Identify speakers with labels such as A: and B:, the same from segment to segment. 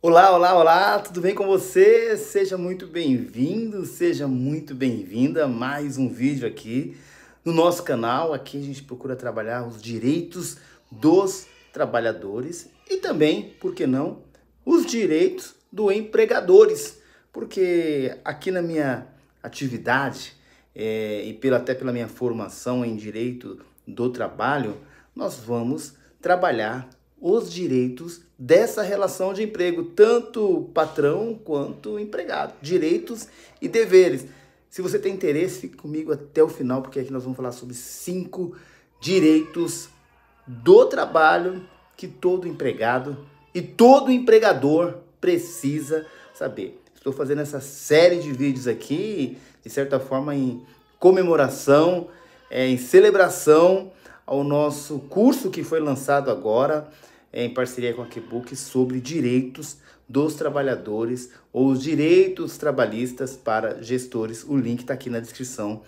A: Olá, olá, olá, tudo bem com você? Seja muito bem-vindo, seja muito bem-vinda a mais um vídeo aqui no nosso canal. Aqui a gente procura trabalhar os direitos dos trabalhadores e também, por que não, os direitos dos empregadores. Porque aqui na minha atividade é, e pelo até pela minha formação em direito do trabalho, nós vamos trabalhar os direitos dessa relação de emprego, tanto patrão quanto empregado. Direitos e deveres. Se você tem interesse, fique comigo até o final, porque aqui nós vamos falar sobre cinco direitos do trabalho que todo empregado e todo empregador precisa saber. Estou fazendo essa série de vídeos aqui, de certa forma, em comemoração, é, em celebração ao nosso curso que foi lançado agora é, em parceria com a Quebook sobre direitos dos trabalhadores ou os direitos trabalhistas para gestores. O link está aqui na descrição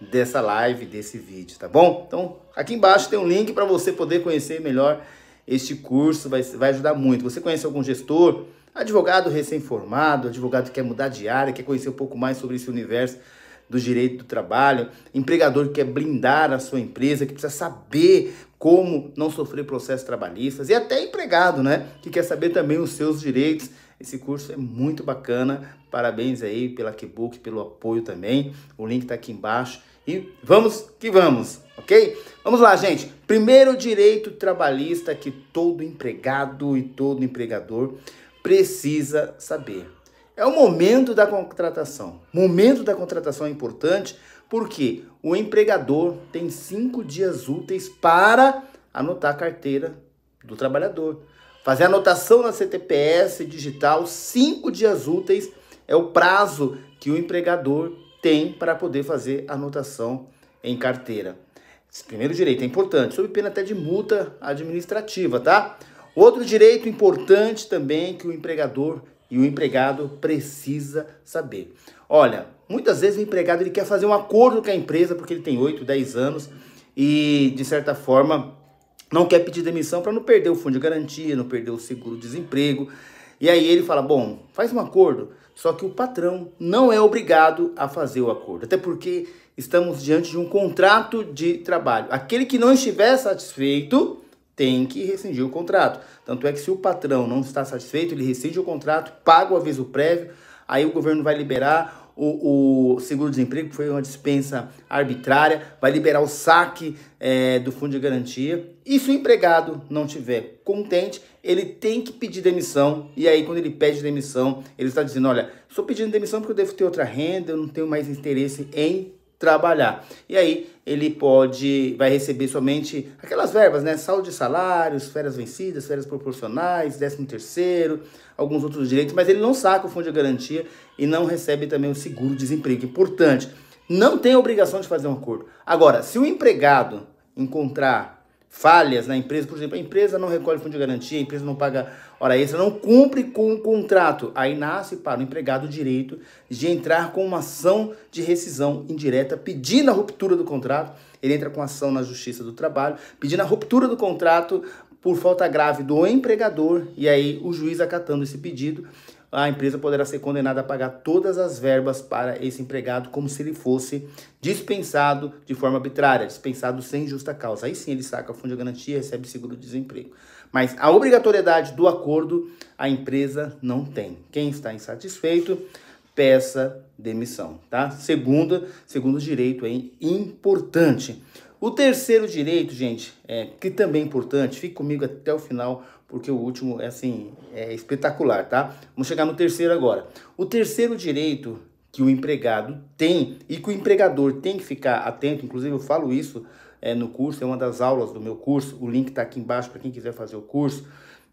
A: dessa live, desse vídeo, tá bom? Então, aqui embaixo tem um link para você poder conhecer melhor este curso, vai, vai ajudar muito. Você conhece algum gestor, advogado recém-formado, advogado que quer mudar de área, quer conhecer um pouco mais sobre esse universo, do direito do trabalho, empregador que quer blindar a sua empresa, que precisa saber como não sofrer processos trabalhistas, e até empregado, né? Que quer saber também os seus direitos. Esse curso é muito bacana. Parabéns aí pela Keybook, pelo apoio também. O link está aqui embaixo. E vamos que vamos, ok? Vamos lá, gente. Primeiro direito trabalhista que todo empregado e todo empregador precisa saber. É o momento da contratação. Momento da contratação é importante porque o empregador tem cinco dias úteis para anotar a carteira do trabalhador. Fazer anotação na CTPS digital, cinco dias úteis é o prazo que o empregador tem para poder fazer anotação em carteira. Esse primeiro direito é importante, sob pena até de multa administrativa, tá? Outro direito importante também que o empregador e o empregado precisa saber. Olha, muitas vezes o empregado ele quer fazer um acordo com a empresa porque ele tem 8, 10 anos e de certa forma não quer pedir demissão para não perder o fundo de garantia, não perder o seguro-desemprego. E aí ele fala: "Bom, faz um acordo". Só que o patrão não é obrigado a fazer o acordo, até porque estamos diante de um contrato de trabalho. Aquele que não estiver satisfeito, tem que rescindir o contrato. Tanto é que se o patrão não está satisfeito, ele rescinde o contrato, paga o aviso prévio, aí o governo vai liberar o, o seguro-desemprego, que foi uma dispensa arbitrária, vai liberar o saque é, do fundo de garantia. E se o empregado não tiver contente, ele tem que pedir demissão. E aí, quando ele pede demissão, ele está dizendo: Olha, estou pedindo demissão porque eu devo ter outra renda, eu não tenho mais interesse em trabalhar. E aí ele pode, vai receber somente aquelas verbas, né? Saldo de salários, férias vencidas, férias proporcionais, décimo terceiro, alguns outros direitos, mas ele não saca o fundo de garantia e não recebe também o seguro-desemprego. Importante, não tem obrigação de fazer um acordo. Agora, se o empregado encontrar falhas na empresa, por exemplo, a empresa não recolhe fundo de garantia, a empresa não paga hora extra, não cumpre com o contrato, aí nasce para o empregado o direito de entrar com uma ação de rescisão indireta, pedindo a ruptura do contrato, ele entra com ação na Justiça do Trabalho, pedindo a ruptura do contrato por falta grave do empregador, e aí o juiz acatando esse pedido, a empresa poderá ser condenada a pagar todas as verbas para esse empregado como se ele fosse dispensado de forma arbitrária, dispensado sem justa causa. Aí sim ele saca o fundo de garantia e recebe seguro-desemprego. Mas a obrigatoriedade do acordo a empresa não tem. Quem está insatisfeito, peça demissão, tá? Segunda, segundo direito aí importante. O terceiro direito, gente, é, que também é importante, fique comigo até o final, porque o último é assim, é espetacular, tá? Vamos chegar no terceiro agora. O terceiro direito que o empregado tem e que o empregador tem que ficar atento, inclusive eu falo isso é, no curso, é uma das aulas do meu curso, o link está aqui embaixo para quem quiser fazer o curso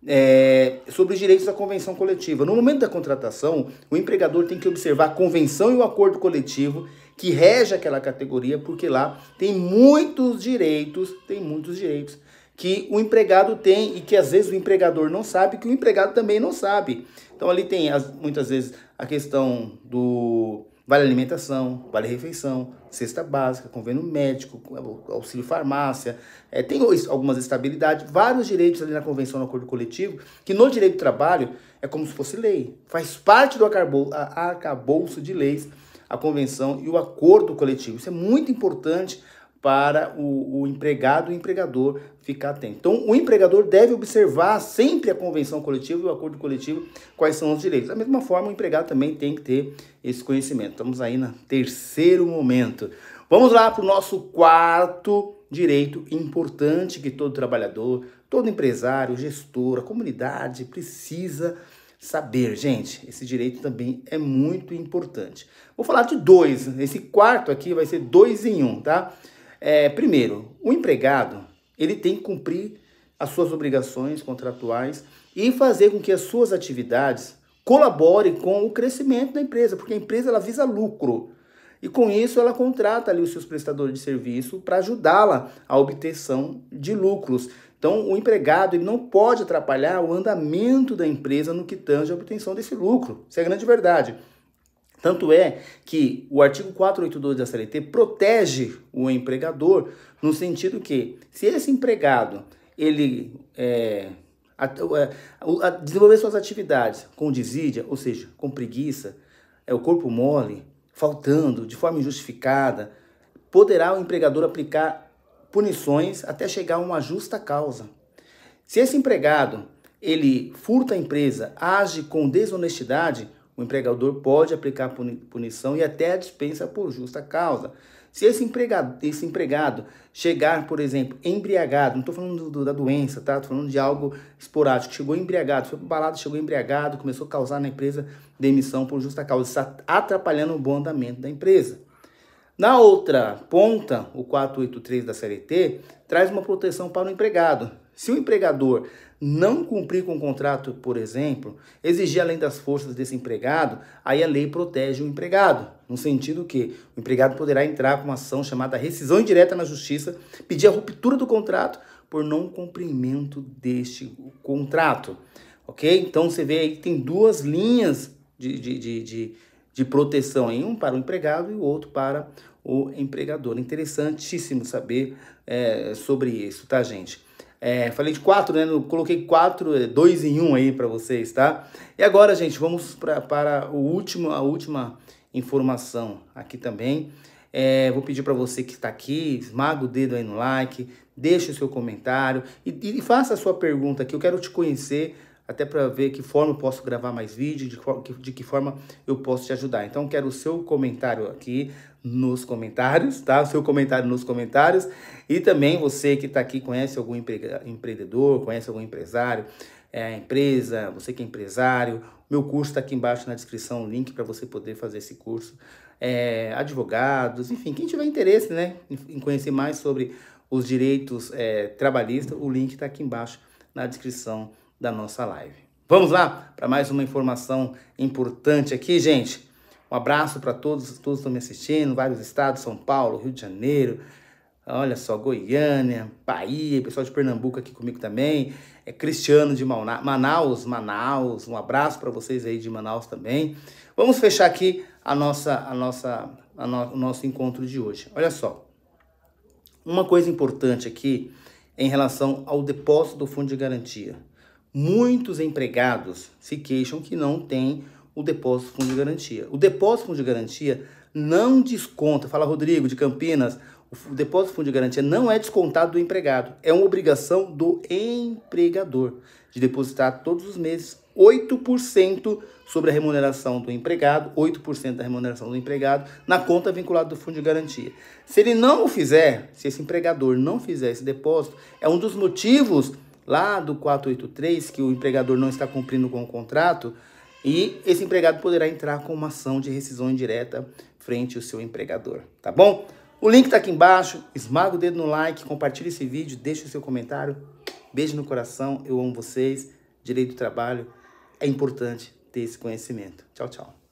A: é, sobre os direitos da convenção coletiva. No momento da contratação, o empregador tem que observar a convenção e o acordo coletivo que rege aquela categoria, porque lá tem muitos direitos, tem muitos direitos que o empregado tem e que às vezes o empregador não sabe, que o empregado também não sabe. Então ali tem as, muitas vezes a questão do Vale alimentação, vale refeição, cesta básica, convênio médico, é, auxílio farmácia. É, tem algumas estabilidades, vários direitos ali na convenção no acordo coletivo, que no direito do trabalho é como se fosse lei. Faz parte do arcabouço, arcabouço de leis a convenção e o acordo coletivo. Isso é muito importante para o, o empregado e o empregador ficar atento. Então, o empregador deve observar sempre a convenção coletiva e o acordo coletivo, quais são os direitos. Da mesma forma, o empregado também tem que ter esse conhecimento. Estamos aí no terceiro momento. Vamos lá para o nosso quarto direito importante que todo trabalhador, todo empresário, gestor, a comunidade precisa saber. Gente, esse direito também é muito importante. Vou falar de dois. Esse quarto aqui vai ser dois em um, tá? É, primeiro, o empregado ele tem que cumprir as suas obrigações contratuais e fazer com que as suas atividades colaborem com o crescimento da empresa, porque a empresa ela visa lucro. E com isso ela contrata ali os seus prestadores de serviço para ajudá-la à obtenção de lucros. Então o empregado ele não pode atrapalhar o andamento da empresa no que tange à obtenção desse lucro. Isso é a grande verdade. Tanto é que o artigo 482 da CLT protege o empregador no sentido que, se esse empregado ele é, a, a, é, a desenvolver suas atividades com desídia, ou seja, com preguiça, é o corpo mole, faltando de forma injustificada, poderá o empregador aplicar punições até chegar a uma justa causa. Se esse empregado ele furta a empresa, age com desonestidade, o empregador pode aplicar punição e até a dispensa por justa causa. Se esse empregado, esse empregado chegar, por exemplo, embriagado, não estou falando do, da doença, tá? Estou falando de algo esporádico. Chegou embriagado, foi para balada, chegou embriagado, começou a causar na empresa demissão por justa causa, está atrapalhando o bom andamento da empresa. Na outra ponta, o 483 da CLT traz uma proteção para o empregado. Se o empregador não cumprir com o contrato, por exemplo, exigir além das forças desse empregado, aí a lei protege o empregado, no sentido que o empregado poderá entrar com uma ação chamada rescisão indireta na justiça, pedir a ruptura do contrato por não cumprimento deste contrato. Ok? Então você vê aí que tem duas linhas de, de, de, de, de proteção, aí, um para o empregado e o outro para o empregador. Interessantíssimo saber é, sobre isso, tá, gente? É, falei de quatro, né? Coloquei quatro, é, dois em um aí para vocês, tá? E agora, gente, vamos pra, para o último, a última informação aqui também. É, vou pedir para você que está aqui, esmaga o dedo aí no like, deixe o seu comentário e, e faça a sua pergunta aqui. Eu quero te conhecer até para ver que forma eu posso gravar mais vídeo, de, de que forma eu posso te ajudar. Então, quero o seu comentário aqui, nos comentários, tá? O seu comentário nos comentários. E também você que está aqui, conhece algum empre... empreendedor, conhece algum empresário, é, empresa, você que é empresário. Meu curso está aqui embaixo na descrição, o link para você poder fazer esse curso. É, advogados, enfim, quem tiver interesse né, em conhecer mais sobre os direitos é, trabalhistas, o link está aqui embaixo na descrição da nossa live. Vamos lá para mais uma informação importante aqui, gente. Um abraço para todos, todos estão me assistindo, vários estados, São Paulo, Rio de Janeiro, olha só, Goiânia, Bahia, pessoal de Pernambuco aqui comigo também, é Cristiano de Manaus, Manaus, um abraço para vocês aí de Manaus também. Vamos fechar aqui a nossa, a nossa, a no, o nosso encontro de hoje. Olha só, uma coisa importante aqui em relação ao depósito do fundo de garantia. Muitos empregados se queixam que não tem o depósito fundo de garantia. O depósito fundo de garantia não desconta, fala Rodrigo de Campinas, o depósito fundo de garantia não é descontado do empregado, é uma obrigação do empregador de depositar todos os meses 8% sobre a remuneração do empregado, 8% da remuneração do empregado na conta vinculada do fundo de garantia. Se ele não fizer, se esse empregador não fizer esse depósito, é um dos motivos lá do 483 que o empregador não está cumprindo com o contrato, e esse empregado poderá entrar com uma ação de rescisão indireta frente ao seu empregador, tá bom? O link tá aqui embaixo, esmaga o dedo no like, compartilha esse vídeo, deixa o seu comentário. Beijo no coração, eu amo vocês. Direito do trabalho é importante ter esse conhecimento. Tchau, tchau.